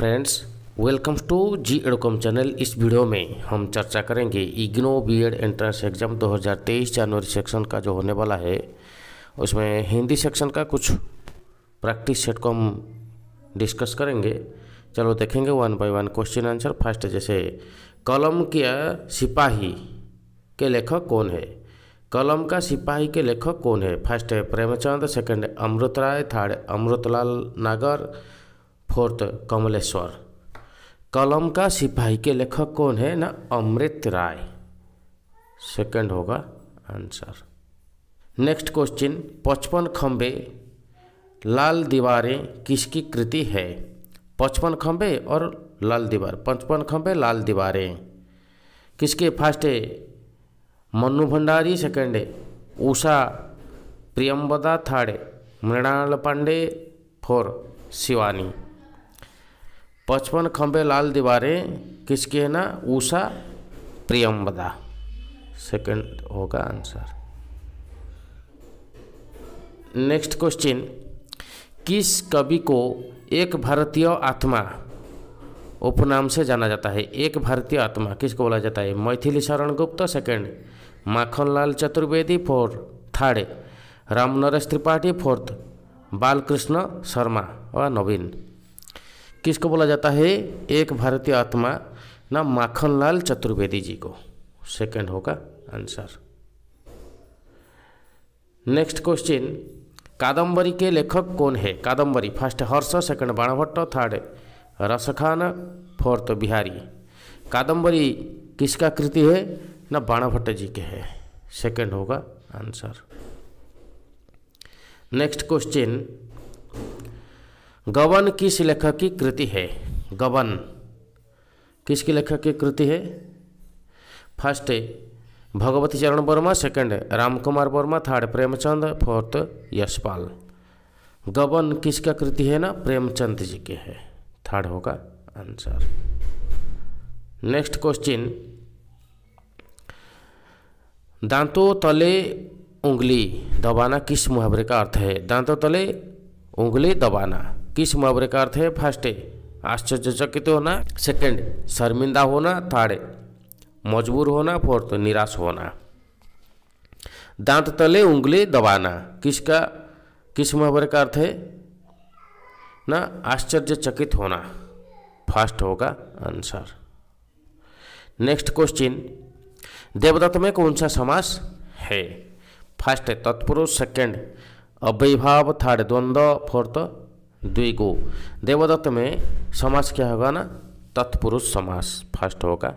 friends welcome to G Edcom channel इस video में हम चर्चा करेंगे इग्नो बीएड एंट्रेंस एग्ज़ाम 2023 जनवरी सेक्शन का जो होने वाला है उसमें हिंदी सेक्शन का कुछ प्रैक्टिस सेट को हम डिस्कस करेंगे चलो देखेंगे one by one question answer first जैसे कलम किया सिपाही के लेखक कौन है कलम का सिपाही के लेखक कौन है फर्स्ट है Premchand second Amrit Rai third Amritlal Nagar fourth Kamleshwar कलम का सिपाही के लेखक कौन है ना अमृत राय सेकंड होगा आंसर नेक्स्ट क्वेश्चन पचपन खम्बे लाल दीवारें किसकी कृति है पचपन खम्बे और लाल दीवार पचपन खम्बे लाल दीवारें किसके फर्स्ट है मनु भंडारी सेकंड है उषा प्रियम्बदा थर्ड मृणाल पांडे फोर शिवानी पचपन खम्बे लाल दीवारें किसके है ना उषा प्रियम्बदा सेकंड होगा आंसर नेक्स्ट क्वेश्चन किस कवि को एक भारतीय आत्मा उपनाम से जाना जाता है एक भारतीय आत्मा किसको बोला जाता है Maithili Sharan Gupt second Makhanlal Chaturvedi fourth third Ram Naresh Tripathi fourth Balkrishna Sharma और नवीन किसको बोला जाता है एक भारतीय आत्मा ना माखनलाल चतुर्वेदी जी को सेकंड होगा आंसर नेक्स्ट क्वेश्चन कादम्बरी के लेखक कौन है Kadambari first Harsh second Banabhatta third Raskhan fourth Bihari Kadambari किसका कृति है ना बाणभट्ट जी के है सेकंड होगा आंसर नेक्स्ट क्वेश्चन गबन किस लेखक की कृति है गबन किसकी लेखक की कृति है first Bhagwati Charan Verma second Ram Kumar Verma third Premchand fourth Yashpal Gaban किसका कृति है ना प्रेमचंद जी के है थर्ड होगा आंसर नेक्स्ट क्वेश्चन दांतों तले उंगली दबाना किस मुहावरे का अर्थ है दांतों तले उंगली दबाना किस मुहावरे का अर्थ है फर्स्ट आश्चर्यचकित होना सेकंड शर्मिंदा होना थर्ड मजबूर होना फोर्थ निराश होना दांत तले उंगली दबाना किसका किस मुहावरे का अर्थ है ना आश्चर्यचकित होना फर्स्ट होगा आंसर नेक्स्ट क्वेश्चन देवदत्त में कौन सा समास है फर्स्ट है तत्पुरुष सेकंड अव्यभाव थर्ड द्वंद्व फोर्थ द्विगो देवदत्त में समास क्या होगा ना तत्पुरुष समास फर्स्ट होगा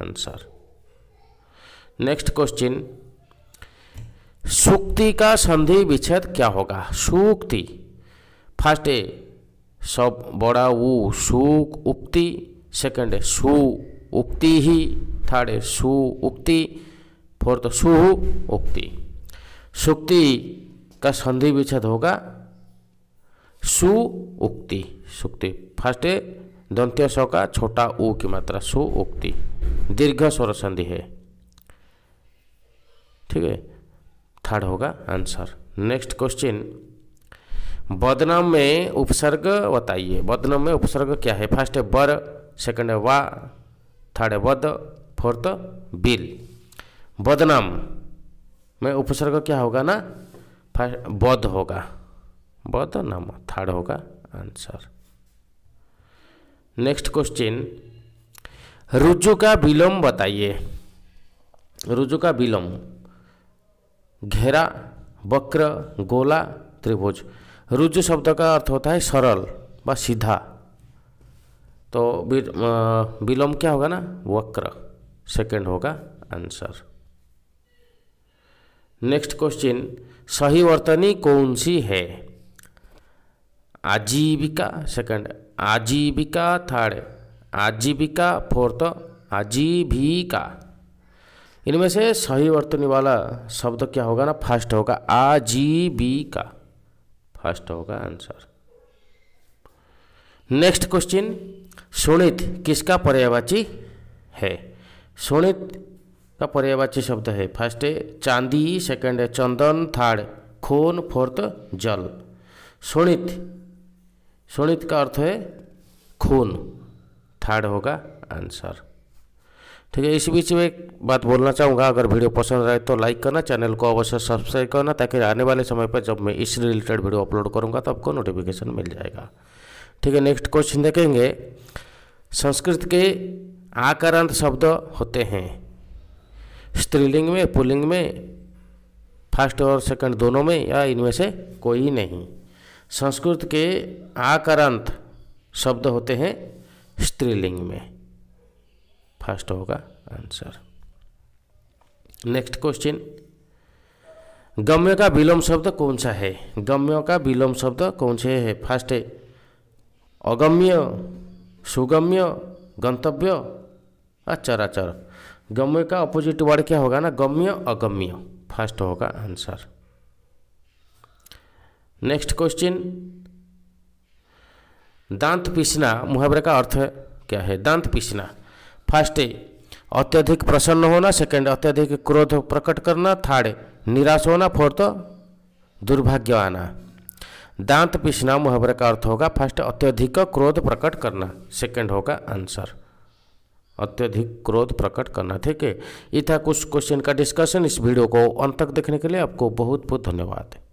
आंसर नेक्स्ट क्वेश्चन सुक्ति का संधि विच्छेद क्या होगा सुक्ति फर्स्ट है सब बड़ा वो सुक उक्ति सेकंड है सु उक्ति ही थर्ड सु उक्ति फोर्थ सु उक्ति सुक्ति का संधि विच्छेद होगा सु उक्ति सुक्ति फर्स्ट दंत्य स का छोटा ऊ की मात्रा सु उक्ति दीर्घ स्वर संधि है ठीक है थर्ड होगा आंसर नेक्स्ट क्वेश्चन बदनाम में उपसर्ग बताइए बदनाम में उपसर्ग क्या है फर्स्ट है बर सेकंड है वा थर्ड है बद फोर्थ बिल बदनाम में उपसर्ग क्या होगा ना फर्स्ट बद होगा नाम थर्ड होगा आंसर नेक्स्ट क्वेश्चन रुजु का विलोम बताइए रुजु का विलोम घेरा वक्र गोला त्रिभुज रुजु शब्द का अर्थ होता है सरल व सीधा तो विलोम क्या होगा ना वक्र सेकंड होगा आंसर नेक्स्ट क्वेश्चन सही वर्तनी कौन सी है आजीविका सेकंड आजीविका थर्ड आजीविका फोर्थ आजीविका इनमें से सही वर्तनी वाला शब्द क्या होगा ना फर्स्ट होगा आजीविका फर्स्ट होगा आंसर नेक्स्ट क्वेश्चन सुनित किसका पर्यायवाची है सुनित का पर्यायवाची शब्द है फर्स्ट है चांदी सेकंड है चंदन थर्ड खून फोर्थ जल सुनित शोणित का अर्थ है खून थर्ड होगा आंसर ठीक है इस बीच में एक बात बोलना चाहूँगा अगर वीडियो पसंद आए तो लाइक करना चैनल को अवश्य सब्सक्राइब करना ताकि आने वाले समय पर जब मैं इस रिलेटेड वीडियो अपलोड करूँगा तो आपको नोटिफिकेशन मिल जाएगा ठीक है नेक्स्ट क्वेश्चन देखेंगे संस्कृत के आकारांत शब्द होते हैं स्त्रीलिंग में पुलिंग में फर्स्ट और सेकंड दोनों में या इनमें से कोई नहीं संस्कृत के आकारांत शब्द होते हैं स्त्रीलिंग में फर्स्ट होगा आंसर नेक्स्ट क्वेश्चन गम्य का विलोम शब्द कौन सा है गम्य का विलोम शब्द कौन से है फर्स्ट है अगम्य सुगम्य गंतव्य अचराचर गम्य का अपोजिट वर्ड क्या होगा ना गम्य अगम्य फर्स्ट होगा आंसर नेक्स्ट क्वेश्चन दांत पीसना मुहावरे का अर्थ क्या है दांत पीसना फर्स्ट अत्यधिक प्रसन्न होना सेकंड अत्यधिक क्रोध प्रकट करना थर्ड निराश होना फोर्थ दुर्भाग्य आना दांत पीसना मुहावरे का अर्थ होगा फर्स्ट अत्यधिक क्रोध प्रकट करना सेकंड होगा आंसर अत्यधिक क्रोध प्रकट करना ठीक है ये था कुछ क्वेश्चन का डिस्कशन इस वीडियो को अंत तक देखने के लिए आपको बहुत बहुत धन्यवाद